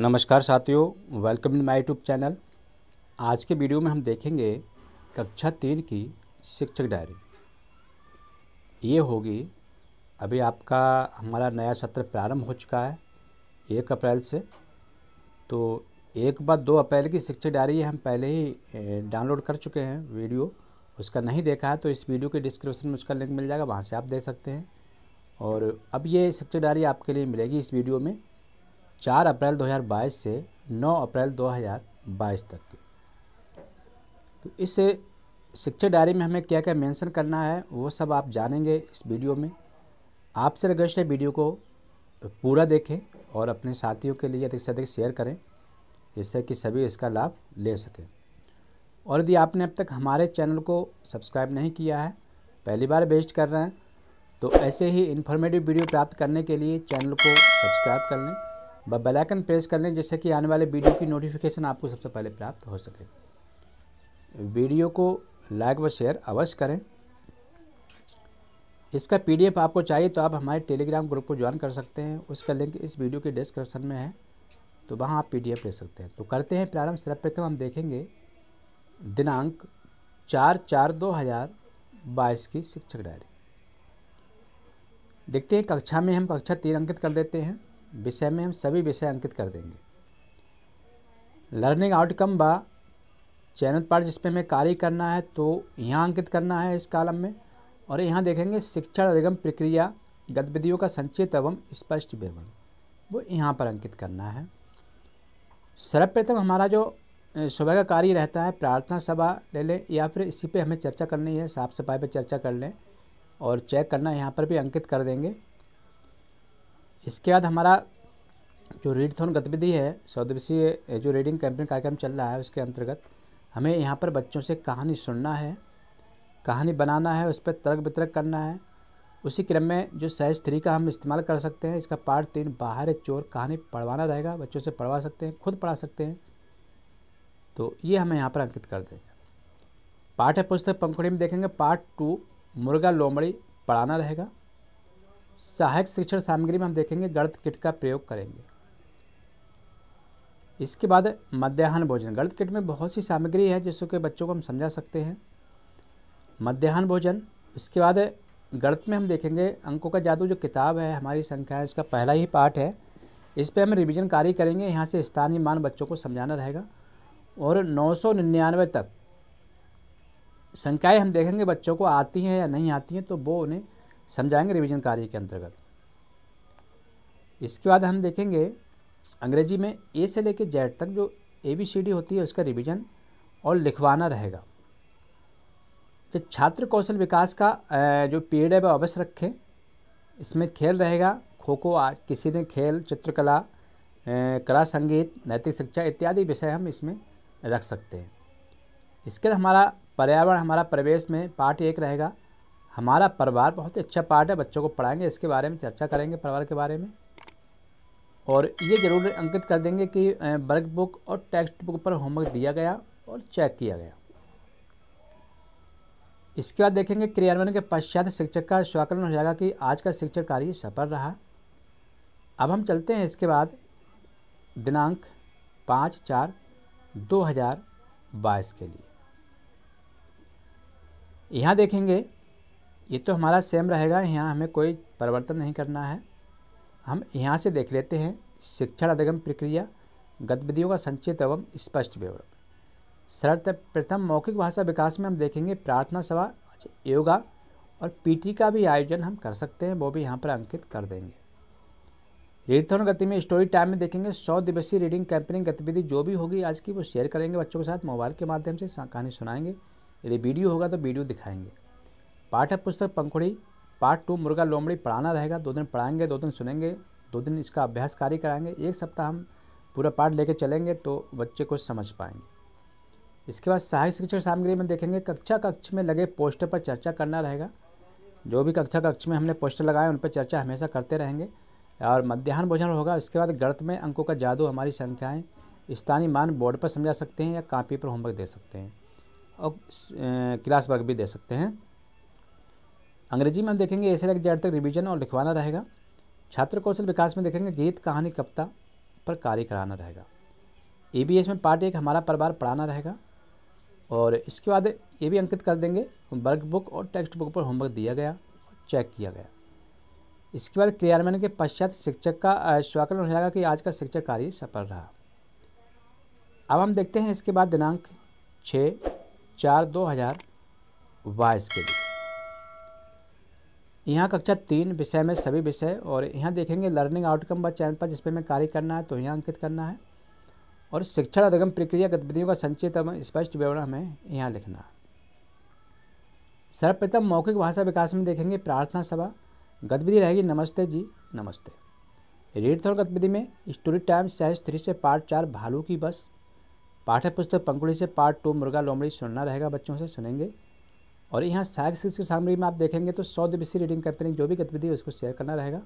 नमस्कार साथियों welcome in my YouTube channel आज के वीडियो में हम देखेंगे कक्षा तीन की शिक्षक डायरी ये होगी अभी आपका हमारा नया सत्र प्रारंभ हो चुका है एक अप्रैल से तो एक बार दो अप्रैल की शिक्षक डायरी हम पहले ही डाउनलोड कर चुके हैं वीडियो उसका नहीं देखा है तो इस वीडियो के डिस्क्रिप्शन में उसका लिंक मिल जाएगा वहाँ से आप देख सकते हैं और अब ये शिक्षक डायरी आपके लिए मिलेगी इस वीडियो में चार अप्रैल 2022 से नौ अप्रैल 2022 तक की तो इस शिक्षा डायरी में हमें क्या क्या मेंशन करना है वो सब आप जानेंगे इस वीडियो में आपसे रिक्वेस्ट है वीडियो को पूरा देखें और अपने साथियों के लिए अधिक से अधिक शेयर करें जिससे कि सभी इसका लाभ ले सकें और यदि आपने अब तक हमारे चैनल को सब्सक्राइब नहीं किया है पहली बार वेस्ट कर रहे हैं तो ऐसे ही इन्फॉर्मेटिव वीडियो प्राप्त करने के लिए चैनल को सब्सक्राइब कर लें बेल बेलाइकन प्रेस कर लें जिससे कि आने वाले वीडियो की नोटिफिकेशन आपको सबसे पहले प्राप्त हो सके वीडियो को लाइक व शेयर अवश्य करें इसका पीडीएफ आपको चाहिए तो आप हमारे टेलीग्राम ग्रुप को ज्वाइन कर सकते हैं उसका लिंक इस वीडियो के डिस्क्रिप्शन में है तो वहाँ आप पीडीएफ ले सकते हैं तो करते हैं प्रारंभ सर्वप्रथम हम देखेंगे दिनांक चार चार दो हज़ार बाईस की शिक्षक डायरी देखते हैं कक्षा में हम कक्षा तीन अंकित कर देते हैं विषय में हम सभी विषय अंकित कर देंगे लर्निंग आउटकम बा चयनित पाठ जिसपे हमें कार्य करना है तो यहाँ अंकित करना है इस कालम में और यहाँ देखेंगे शिक्षण अधिगम प्रक्रिया गतिविधियों का संचित एवं स्पष्ट विवरण वो यहाँ पर अंकित करना है सर्वप्रथम हमारा जो सुबह का कार्य रहता है प्रार्थना सभा ले लें या फिर इसी पे हमें चर्चा करनी है साफ सफाई पे चर्चा कर लें और चेक करना यहाँ पर भी अंकित कर देंगे इसके बाद हमारा जो रीड थोन गतिविधि है सौ दिवसीय जो रीडिंग कैंपेन कार्यक्रम चल रहा है उसके अंतर्गत हमें यहाँ पर बच्चों से कहानी सुनना है कहानी बनाना है उस पर तर्क वितर्क करना है उसी क्रम में जो साइज थ्री का हम इस्तेमाल कर सकते हैं इसका पार्ट तीन बाहर चोर कहानी पढ़वाना रहेगा बच्चों से पढ़वा सकते हैं खुद पढ़ा सकते हैं तो ये हमें यहाँ पर अंकित कर देंगे पाठ्य पुस्तक पंखुड़ी में देखेंगे पार्ट टू मुर्गा लोमड़ी पढ़ाना रहेगा सहायक शिक्षण सामग्री में हम देखेंगे गर्द किट का प्रयोग करेंगे इसके बाद मध्याह्न भोजन गर्द किट में बहुत सी सामग्री है जिसको के बच्चों को हम समझा सकते हैं मध्याह्न भोजन इसके बाद गर्द में हम देखेंगे अंकों का जादू जो किताब है हमारी संख्या है इसका पहला ही पाठ है इस पर हम रिविजन कार्य करेंगे यहाँ से स्थानीय मान बच्चों को समझाना रहेगा और नौ तक संख्याएँ हम देखेंगे बच्चों को आती हैं या नहीं आती हैं तो वो उन्हें समझाएंगे रिवीजन कार्य के अंतर्गत इसके बाद हम देखेंगे अंग्रेजी में ए से लेकर जेड तक जो ए बी सी डी होती है उसका रिवीजन और लिखवाना रहेगा जब छात्र कौशल विकास का जो पीरियड है वह अवश्य रखें इसमें खेल रहेगा खो खो आज किसी दिन खेल चित्रकला कला संगीत नैतिक शिक्षा इत्यादि विषय हम इसमें रख सकते हैं इसके हमारा पर्यावरण हमारा प्रवेश में पार्ट एक रहेगा हमारा परिवार बहुत ही अच्छा पार्ट है बच्चों को पढ़ाएंगे इसके बारे में चर्चा करेंगे परिवार के बारे में और ये ज़रूर अंकित कर देंगे कि वर्क बुक और टेक्स्ट बुक पर होमवर्क दिया गया और चेक किया गया इसके बाद देखेंगे क्रियान्वयन के पश्चात शिक्षक का स्वाकलन हो जाएगा कि आज का शिक्षक कार्य सफल रहा अब हम चलते हैं इसके बाद दिनांक पाँच चार दो हज़ार बाईस के लिए यहाँ देखेंगे ये तो हमारा सेम रहेगा यहाँ हमें कोई परिवर्तन नहीं करना है हम यहाँ से देख लेते हैं शिक्षण अधिगम प्रक्रिया गतिविधियों का संचित एवं स्पष्ट विवरण सर्वत प्रथम मौखिक भाषा विकास में हम देखेंगे प्रार्थना सभा योगा और पीटी का भी आयोजन हम कर सकते हैं वो भी यहाँ पर अंकित कर देंगे रीडथोन गति में स्टोरी टाइम में देखेंगे सौ दिवसीय रीडिंग कैंपेनिंग गतिविधि जो भी होगी आज की वो शेयर करेंगे बच्चों के साथ मोबाइल के माध्यम से कहानी सुनाएंगे यदि वीडियो होगा तो वीडियो दिखाएंगे पाठ्य पुस्तक पंखुड़ी पार्ट टू मुर्गा लोमड़ी पढ़ाना रहेगा दो दिन पढ़ाएंगे दो दिन सुनेंगे दो दिन इसका अभ्यास कार्य कराएंगे एक सप्ताह हम पूरा पाठ लेके चलेंगे तो बच्चे को समझ पाएंगे इसके बाद सहायक शिक्षण सामग्री में देखेंगे कक्षा कक्ष में लगे पोस्टर पर चर्चा करना रहेगा जो भी कक्षा कक्ष में हमने पोस्टर लगाए उन पर चर्चा हमेशा करते रहेंगे और मध्याह्न भोजन होगा इसके बाद गर्त में अंकों का जादू हमारी संख्याएँ स्थानीय मान बोर्ड पर समझा सकते हैं या कापी पर होमवर्क दे सकते हैं और क्लास वर्क भी दे सकते हैं अंग्रेजी में हम देखेंगे ऐसे लग लेकर तक रिवीजन और लिखवाना रहेगा छात्र कौशल विकास में देखेंगे गीत कहानी कविता पर कार्य कराना रहेगा ए बी एस में पार्ट एक हमारा परिवार पढ़ाना रहेगा और इसके बाद ये भी अंकित कर देंगे वर्क बुक और टेक्स्ट बुक पर होमवर्क दिया गया चेक किया गया इसके बाद क्रियान्वयन के पश्चात शिक्षक का स्वाकरण हो जाएगा कि आज का शिक्षक कार्य सफल रहा अब हम देखते हैं इसके बाद दिनांक छः चार दो हज़ार बाईस के लिए यहाँ कक्षा तीन विषय में सभी विषय और यहाँ देखेंगे लर्निंग आउटकम व चैनल पर जिसपे हमें कार्य करना है तो यहाँ अंकित करना है और शिक्षण अधिगम प्रक्रिया गतिविधियों का संचित एवं स्पष्ट विवरण हमें यहाँ लिखना है सर्वप्रथम मौखिक भाषा विकास में देखेंगे प्रार्थना सभा गतिविधि रहेगी नमस्ते जी नमस्ते रीडथॉन गतिविधि में स्टोरी टाइम साइज थ्री से पार्ट चार भालू की बस पाठ्य पुस्तक पंकुड़ी से पार्ट टू मुर्गा लोमड़ी सुनना रहेगा बच्चों से सुनेंगे और यहाँ सारी चीज़ की सामग्री में आप देखेंगे तो सौ दिवसीय रीडिंग कंपनी जो भी गतिविधि है उसको शेयर करना रहेगा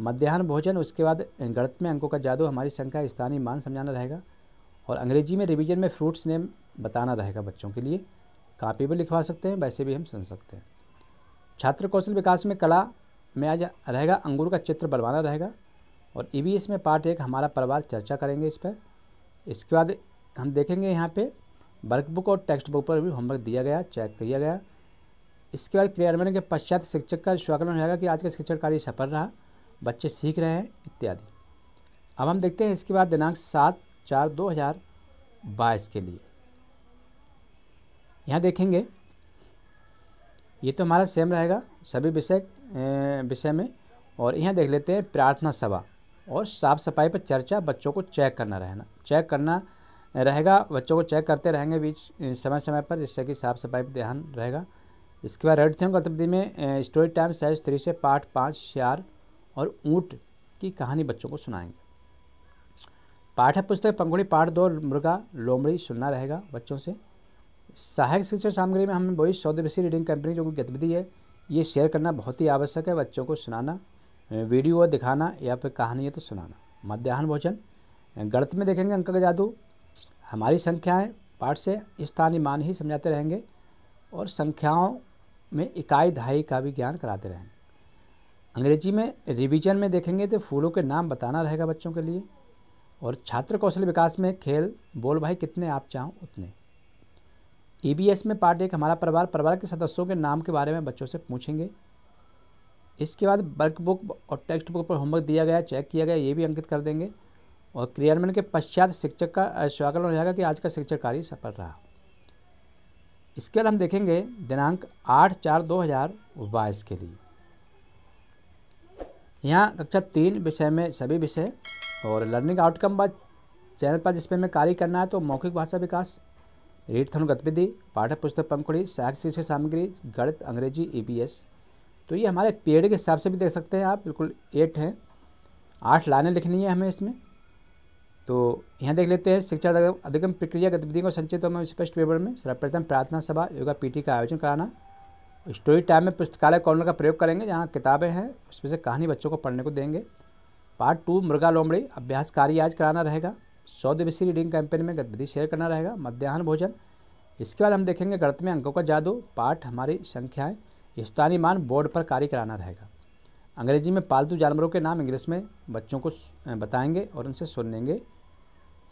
मध्याह्न भोजन उसके बाद गणित में अंकों का जादू हमारी संख्या स्थानीय मान समझाना रहेगा और अंग्रेजी में रिवीजन में फ्रूट्स नेम बताना रहेगा बच्चों के लिए कापी भी लिखवा सकते हैं वैसे भी हम सुन सकते हैं छात्र कौशल विकास में कला में आज रहेगा अंगूर का चित्र बनवाना रहेगा और ई e में पार्ट एक हमारा परिवार चर्चा करेंगे इस पर इसके बाद हम देखेंगे यहाँ पर वर्कबुक और टेक्स्ट बुक पर भी होमवर्क दिया गया चेक किया गया इसके बाद क्रियान्वयन के पश्चात शिक्षक का स्वागलन होगा कि आज का शिक्षण कार्य सफल रहा बच्चे सीख रहे हैं इत्यादि अब हम देखते हैं इसके बाद दिनांक सात चार दो हज़ार बाईस के लिए यहाँ देखेंगे ये तो हमारा सेम रहेगा सभी विषय विषय में और यहाँ देख लेते हैं प्रार्थना सभा और साफ सफाई पर चर्चा बच्चों को चेक करना रहना चेक करना रहेगा बच्चों को चेक करते रहेंगे बीच समय समय पर जिससे कि साफ सफाई पर ध्यान रहेगा इसके बाद रेड थियम गतिविधि में स्टोरी टाइम साइज थ्री से पार्ट पाँच श्यार और ऊँट की कहानी बच्चों को सुनाएंगे पाठ्य पुस्तक पंखुड़ी पाठ दो मुर्गा लोमड़ी सुनना रहेगा बच्चों से सहायक शिक्षण सामग्री में हमें बोई सौ दिवसीय रीडिंग कंपनी जो कि गतिविधि है ये शेयर करना बहुत ही आवश्यक है बच्चों को सुनाना वीडियो दिखाना या फिर कहानी है तो सुनाना मध्याह्न भोजन गणित में देखेंगे अंक का जादू हमारी संख्याएं पाठ से स्थानीय मान ही समझाते रहेंगे और संख्याओं में इकाई दहाई का भी ज्ञान कराते रहेंगे अंग्रेजी में रिवीजन में देखेंगे तो फूलों के नाम बताना रहेगा बच्चों के लिए और छात्र कौशल विकास में खेल बोल भाई कितने आप चाहो उतने ई e में पार्ट एक हमारा परिवार परिवार के सदस्यों के नाम के बारे में बच्चों से पूछेंगे इसके बाद वर्कबुक और टेक्स्ट बुक पर होमवर्क दिया गया चेक किया गया ये भी अंकित कर देंगे और क्रियान्वयन के पश्चात शिक्षक का स्वागत हो जाएगा कि आज का शिक्षक कार्य सफल रहा इसके बाद हम देखेंगे दिनांक आठ चार दो हज़ार बाईस के लिए यहाँ कक्षा तीन विषय में सभी विषय और लर्निंग आउटकम बाद चैनल पर जिसपे हमें कार्य करना है तो मौखिक भाषा विकास रीट थन गतिविधि पाठ्य पुस्तक पंखुड़ी सहायक शिक्षक सामग्री गणित अंग्रेजी ई e तो ये हमारे पेड़ के हिसाब से भी देख सकते हैं आप बिल्कुल एट हैं आठ लाइनें लिखनी है हमें इसमें तो यहाँ देख लेते हैं शिक्षा अधिगम प्रक्रिया गतिविधियों को संचित में स्पष्ट विवरण में सर्वप्रथम प्रार्थना सभा योगा पीटी का आयोजन कराना स्टोरी टाइम में पुस्तकालय कॉर्नर का प्रयोग करेंगे जहाँ किताबें हैं उसमें से कहानी बच्चों को पढ़ने को देंगे पार्ट टू मुर्गा लोमड़ी अभ्यास कार्य आज कराना रहेगा सौ दिवसीय रीडिंग कैंपेन में गतिविधि शेयर करना रहेगा मध्याह्न भोजन इसके बाद हम देखेंगे गणित में अंकों का जादू पाठ हमारी संख्याएं स्थानीय मान बोर्ड पर कार्य कराना रहेगा अंग्रेजी में पालतू जानवरों के नाम इंग्लिश में बच्चों को बताएंगे और उनसे सुनेंगे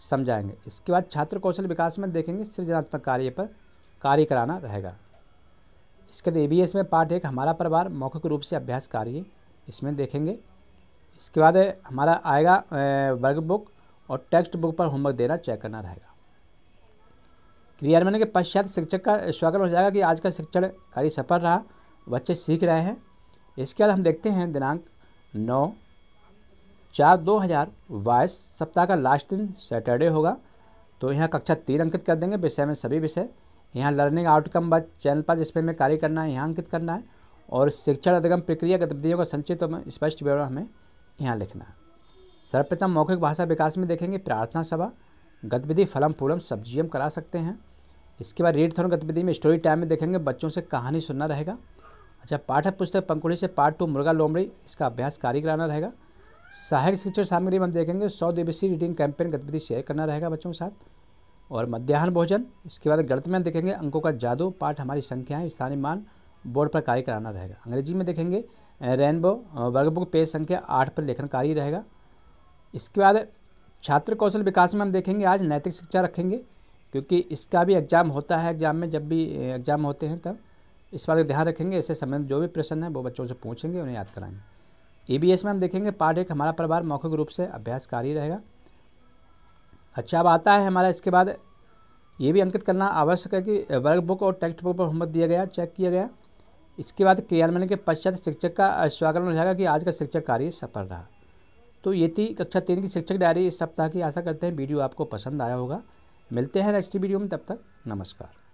समझाएंगे इसके बाद छात्र कौशल विकास में देखेंगे सृजनात्मक कार्य पर कार्य कराना रहेगा इसके बाद ए में पार्ट एक हमारा परिवार मौखिक रूप से अभ्यास कार्य इसमें देखेंगे इसके बाद हमारा आएगा वर्क बुक और टेक्स्ट बुक पर होमवर्क देना चेक करना रहेगा मैंने के पश्चात शिक्षक का स्वागत हो जाएगा कि आज का शिक्षण कार्य सफल रहा बच्चे सीख रहे हैं इसके बाद हम देखते हैं दिनांक नौ चार दो हज़ार बाईस सप्ताह का लास्ट दिन सैटरडे होगा तो यहाँ कक्षा तीन अंकित कर देंगे विषय में सभी विषय यहाँ लर्निंग आउटकम बाद चैनल पर जिसपे हमें कार्य करना है यहाँ अंकित करना है और शिक्षण अधिगम प्रक्रिया गतिविधियों का संचित और स्पष्ट विवरण हमें यहाँ लिखना है सर्वप्रथम मौखिक भाषा विकास में देखेंगे प्रार्थना सभा गतिविधि फलम फूलम सब्जियम करा सकते हैं इसके बाद रीड थोड़ा गतिविधि में स्टोरी टाइम में देखेंगे बच्चों से कहानी सुनना रहेगा अच्छा पाठ्य पुस्तक पंखुड़ी से पार्ट टू मुर्गा लोमड़ी इसका अभ्यास कार्य कराना रहेगा सहायक शिक्षण सामग्री में हम देखेंगे सौ दिवसीय रीडिंग कैंपेन गतिविधि शेयर करना रहेगा बच्चों के साथ और मध्याह्न भोजन इसके बाद गणित में देखेंगे अंकों का जादू पाठ हमारी संख्याएं स्थानीय मान बोर्ड पर कार्य कराना रहेगा अंग्रेजी में देखेंगे रेनबो वर्गबुक पेज संख्या आठ पर लेखन कार्य रहेगा इसके बाद छात्र कौशल विकास में हम देखेंगे आज नैतिक शिक्षा रखेंगे क्योंकि इसका भी एग्जाम होता है एग्जाम में जब भी एग्जाम होते हैं तब इस बारे ध्यान रखेंगे इससे संबंधित जो भी प्रश्न है वो बच्चों से पूछेंगे उन्हें याद कराएंगे ई में हम देखेंगे पार्ट एक हमारा परिवार मौखिक रूप से अभ्यास कार्य रहेगा अच्छा अब आता है हमारा इसके बाद ये भी अंकित करना आवश्यक है कि वर्क बुक और टेक्स्ट बुक पर होमवर्क दिया गया चेक किया गया इसके बाद क्रियान्वयन के पश्चात शिक्षक का स्वागत हो जाएगा कि आज का शिक्षक कार्य सफल रहा तो ये थी कक्षा तीन की शिक्षक डायरी इस सप्ताह की आशा करते हैं वीडियो आपको पसंद आया होगा मिलते हैं नेक्स्ट वीडियो में तब तक नमस्कार